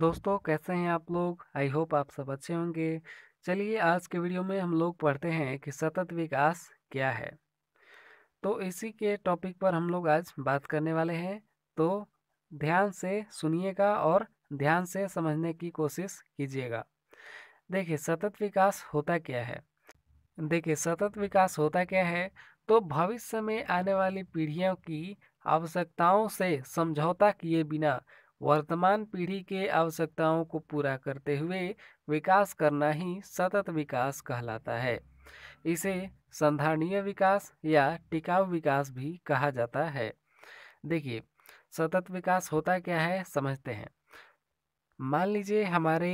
दोस्तों कैसे हैं आप लोग आई होप आप सब अच्छे होंगे चलिए आज के वीडियो में हम लोग पढ़ते हैं कि सतत विकास क्या है तो इसी के टॉपिक पर हम लोग आज बात करने वाले हैं तो ध्यान से सुनिएगा और ध्यान से समझने की कोशिश कीजिएगा देखिए सतत विकास होता क्या है देखिए सतत विकास होता क्या है तो भविष्य में आने वाली पीढ़ियों की आवश्यकताओं से समझौता किए बिना वर्तमान पीढ़ी के आवश्यकताओं को पूरा करते हुए विकास करना ही सतत विकास कहलाता है इसे संधारणीय विकास या टिकाऊ विकास भी कहा जाता है देखिए सतत विकास होता क्या है समझते हैं मान लीजिए हमारे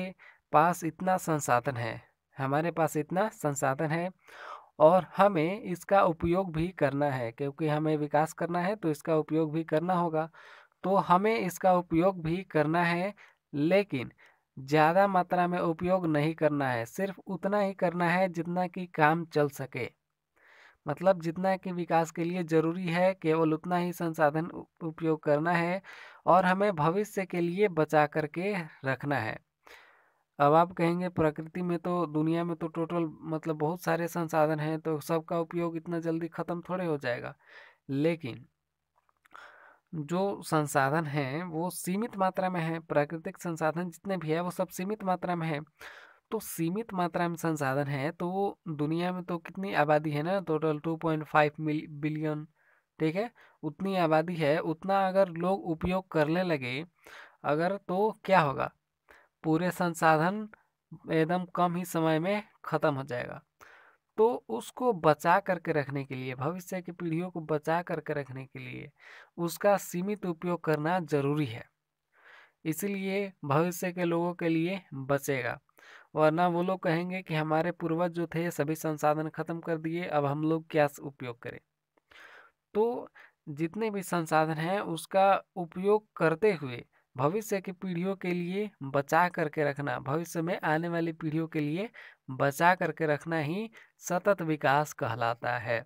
पास इतना संसाधन है हमारे पास इतना संसाधन है और हमें इसका उपयोग भी करना है क्योंकि हमें विकास करना है तो इसका उपयोग भी करना होगा तो हमें इसका उपयोग भी करना है लेकिन ज़्यादा मात्रा में उपयोग नहीं करना है सिर्फ उतना ही करना है जितना कि काम चल सके मतलब जितना कि विकास के लिए ज़रूरी है केवल उतना ही संसाधन उपयोग करना है और हमें भविष्य के लिए बचा करके रखना है अब आप कहेंगे प्रकृति में तो दुनिया में तो टोटल मतलब बहुत सारे संसाधन हैं तो सबका उपयोग इतना जल्दी ख़त्म थोड़े हो जाएगा लेकिन जो संसाधन हैं वो सीमित मात्रा में है प्राकृतिक संसाधन जितने भी हैं वो सब सीमित मात्रा में हैं तो सीमित मात्रा में संसाधन है तो वो दुनिया में तो कितनी आबादी है ना टोटल टू पॉइंट फाइव मिल बिलियन ठीक है उतनी आबादी है उतना अगर लोग उपयोग करने लगे अगर तो क्या होगा पूरे संसाधन एकदम कम ही समय में ख़त्म हो जाएगा तो उसको बचा करके रखने के लिए भविष्य की पीढ़ियों को बचा करके रखने के लिए उसका सीमित उपयोग करना जरूरी है इसलिए भविष्य के लोगों के लिए बचेगा वरना वो लोग कहेंगे कि हमारे पूर्वज जो थे सभी संसाधन खत्म कर दिए अब हम लोग क्या उपयोग करें तो जितने भी संसाधन हैं उसका उपयोग करते हुए भविष्य की पीढ़ियों के लिए बचा करके रखना भविष्य में आने वाली पीढ़ियों के लिए बचा करके रखना ही सतत विकास कहलाता है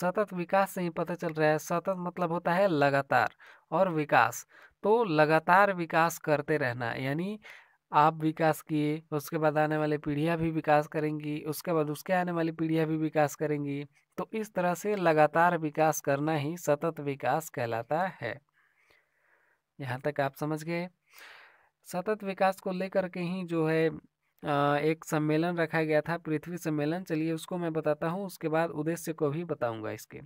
सतत विकास से ही पता चल रहा है सतत मतलब होता है लगातार और विकास तो लगातार विकास करते रहना यानी आप विकास किए उसके बाद आने वाली पीढ़ियाँ भी विकास करेंगी उसके बाद उसके आने वाली पीढ़ियाँ भी विकास करेंगी तो इस तरह से लगातार विकास करना ही सतत विकास कहलाता है यहाँ तक आप समझ गए सतत विकास को लेकर के ही जो है एक सम्मेलन रखा गया था पृथ्वी सम्मेलन चलिए उसको मैं बताता हूँ उसके बाद उद्देश्य को भी बताऊँगा इसके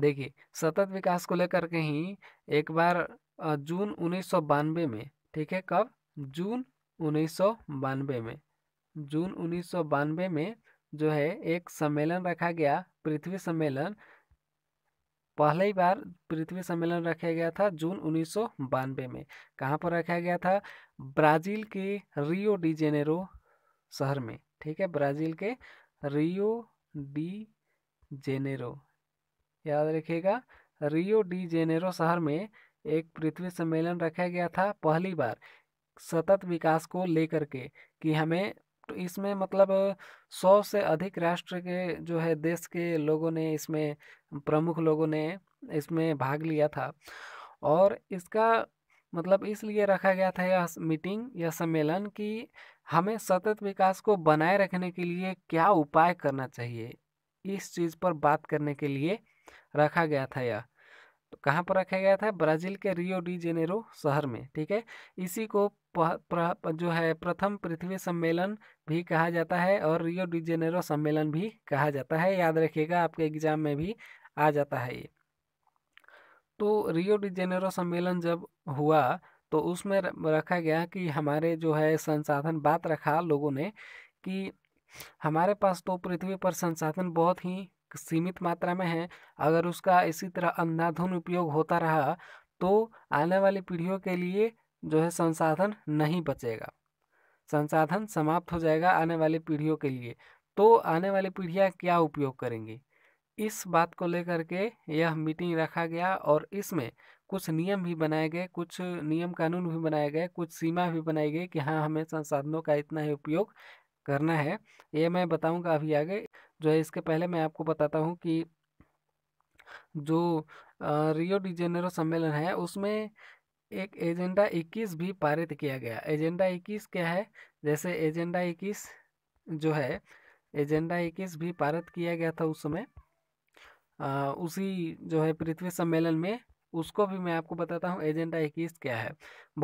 देखिए सतत विकास को लेकर के ही एक बार जून उन्नीस में ठीक है कब जून उन्नीस में जून उन्नीस में जो है एक सम्मेलन रखा गया पृथ्वी सम्मेलन पहली बार पृथ्वी सम्मेलन रखा गया था जून उन्नीस में कहाँ पर रखा गया था ब्राज़ील के रियो डी जेनेरो शहर में ठीक है ब्राज़ील के रियो डी जेनेरो याद रखिएगा रियो डी जेनेरो शहर में एक पृथ्वी सम्मेलन रखा गया था पहली बार सतत विकास को लेकर के कि हमें तो इसमें मतलब सौ से अधिक राष्ट्र के जो है देश के लोगों ने इसमें प्रमुख लोगों ने इसमें भाग लिया था और इसका मतलब इसलिए रखा गया था यह मीटिंग या सम्मेलन कि हमें सतत विकास को बनाए रखने के लिए क्या उपाय करना चाहिए इस चीज़ पर बात करने के लिए रखा गया था यह तो कहाँ पर रखा गया था ब्राज़ील के रियो डी जेनेरो शहर में ठीक है इसी को प्र, प, जो है प्रथम पृथ्वी सम्मेलन भी कहा जाता है और रियो डी जेनेरो सम्मेलन भी कहा जाता है याद रखिएगा आपके एग्जाम में भी आ जाता है ये तो रियो डी जेनेरो सम्मेलन जब हुआ तो उसमें रखा गया कि हमारे जो है संसाधन बात रखा लोगों ने कि हमारे पास तो पृथ्वी पर संसाधन बहुत ही सीमित मात्रा में है अगर उसका इसी तरह अंधाधुन उपयोग होता रहा तो आने वाली पीढ़ियों के लिए जो है संसाधन नहीं बचेगा संसाधन समाप्त हो जाएगा आने वाली पीढ़ियों के लिए तो आने वाली पीढ़ियाँ क्या उपयोग करेंगी इस बात को लेकर के यह मीटिंग रखा गया और इसमें कुछ नियम भी बनाए गए कुछ नियम कानून भी बनाए गए कुछ सीमा भी बनाई गई कि हाँ हमें संसाधनों का इतना ही उपयोग करना है ये मैं बताऊंगा अभी आगे जो है इसके पहले मैं आपको बताता हूँ कि जो रियो डिजेनेरो सम्मेलन है उसमें एक एजेंडा 21 भी पारित किया गया एजेंडा 21 क्या है जैसे एजेंडा 21 जो है एजेंडा 21 भी पारित किया गया था उस समय उसी जो है पृथ्वी सम्मेलन में उसको भी मैं आपको बताता हूँ एजेंडा 21 क्या है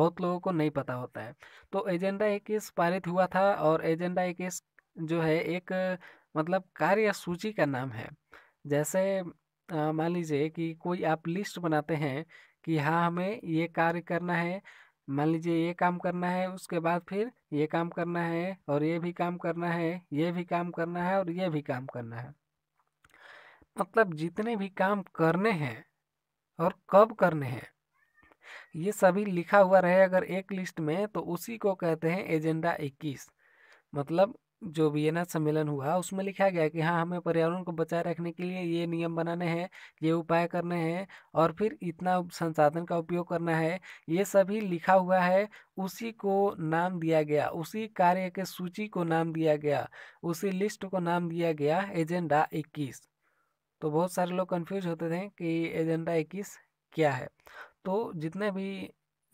बहुत लोगों को नहीं पता होता है तो एजेंडा 21 पारित हुआ था और एजेंडा 21 जो है एक मतलब कार्य सूची का नाम है जैसे मान लीजिए कि कोई आप लिस्ट बनाते हैं कि हाँ हमें ये कार्य करना है मान लीजिए ये काम करना है उसके बाद फिर ये काम करना है और ये भी काम करना है ये भी काम करना है और ये भी काम करना है मतलब जितने भी काम करने हैं और कब करने हैं ये सभी लिखा हुआ रहे अगर एक लिस्ट में तो उसी को कहते हैं एजेंडा इक्कीस मतलब जो वियना सम्मेलन हुआ उसमें लिखा गया कि हाँ हमें पर्यावरण को बचाए रखने के लिए ये नियम बनाने हैं ये उपाय करने हैं और फिर इतना संसाधन का उपयोग करना है ये सभी लिखा हुआ है उसी को नाम दिया गया उसी कार्य के सूची को नाम दिया गया उसी लिस्ट को नाम दिया गया एजेंडा इक्कीस तो बहुत सारे लोग कन्फ्यूज होते थे कि एजेंडा इक्कीस क्या है तो जितने भी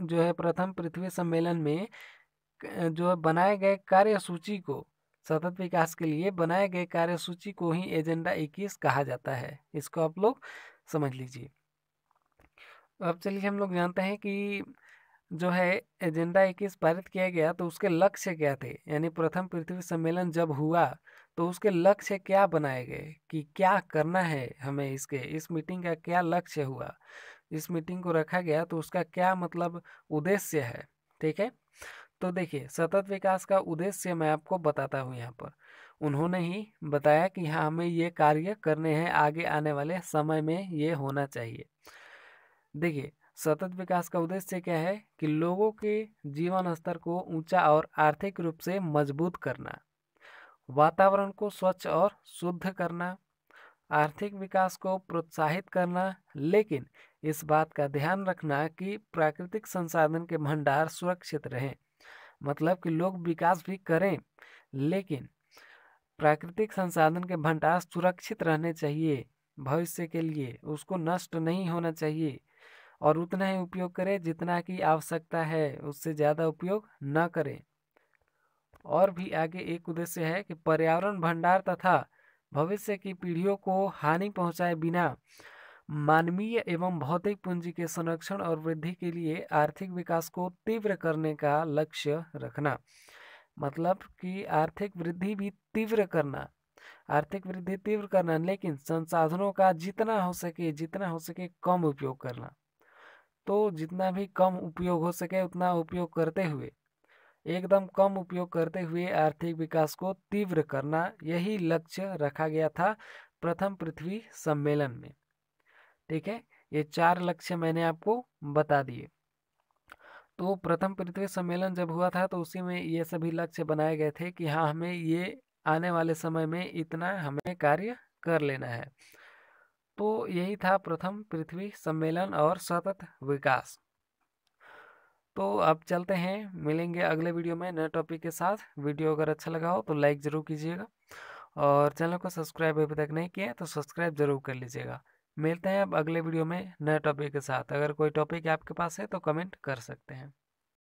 जो है प्रथम पृथ्वी सम्मेलन में जो है बनाए गए कार्य सूची को सतत विकास के लिए बनाए गए कार्यसूची को ही एजेंडा 21 कहा जाता है इसको आप लोग समझ लीजिए अब चलिए हम लोग जानते हैं कि जो है एजेंडा इक्कीस पारित किया गया तो उसके लक्ष्य क्या थे यानी प्रथम पृथ्वी सम्मेलन जब हुआ तो उसके लक्ष्य क्या बनाए गए कि क्या करना है हमें इसके इस मीटिंग का क्या लक्ष्य हुआ इस मीटिंग को रखा गया तो उसका क्या मतलब उद्देश्य है ठीक है तो देखिए सतत विकास का उद्देश्य मैं आपको बताता हूँ यहाँ पर उन्होंने ही बताया कि हाँ हमें ये कार्य करने हैं आगे आने वाले समय में ये होना चाहिए देखिए सतत विकास का उद्देश्य क्या है कि लोगों के जीवन स्तर को ऊंचा और आर्थिक रूप से मजबूत करना वातावरण को स्वच्छ और शुद्ध करना आर्थिक विकास को प्रोत्साहित करना लेकिन इस बात का ध्यान रखना कि प्राकृतिक संसाधन के भंडार सुरक्षित रहें मतलब कि लोग विकास भी करें लेकिन प्राकृतिक संसाधन के भंडार सुरक्षित रहने चाहिए भविष्य के लिए उसको नष्ट नहीं होना चाहिए और उतना ही उपयोग करें जितना की आवश्यकता है उससे ज़्यादा उपयोग न करें और भी आगे एक उद्देश्य है कि पर्यावरण भंडार तथा भविष्य की पीढ़ियों को हानि पहुंचाए बिना मानवीय एवं भौतिक पूंजी के संरक्षण और वृद्धि के लिए आर्थिक विकास को तीव्र करने का लक्ष्य रखना मतलब कि आर्थिक वृद्धि भी तीव्र करना आर्थिक वृद्धि तीव्र करना लेकिन संसाधनों का जितना हो सके जितना हो सके कम उपयोग करना तो जितना भी कम उपयोग हो सके उतना उपयोग करते हुए एकदम कम उपयोग करते हुए आर्थिक विकास को तीव्र करना यही लक्ष्य रखा गया था प्रथम पृथ्वी सम्मेलन में ठीक है ये चार लक्ष्य मैंने आपको बता दिए तो प्रथम पृथ्वी सम्मेलन जब हुआ था तो उसी में ये सभी लक्ष्य बनाए गए थे कि हाँ हमें ये आने वाले समय में इतना हमें कार्य कर लेना है तो यही था प्रथम पृथ्वी सम्मेलन और सतत विकास तो अब चलते हैं मिलेंगे अगले वीडियो में नए टॉपिक के साथ वीडियो अगर अच्छा लगा हो तो लाइक ज़रूर कीजिएगा और चैनल को सब्सक्राइब अभी तक नहीं किया तो सब्सक्राइब ज़रूर कर लीजिएगा मिलते हैं अब अगले वीडियो में नए टॉपिक के साथ अगर कोई टॉपिक आपके पास है तो कमेंट कर सकते हैं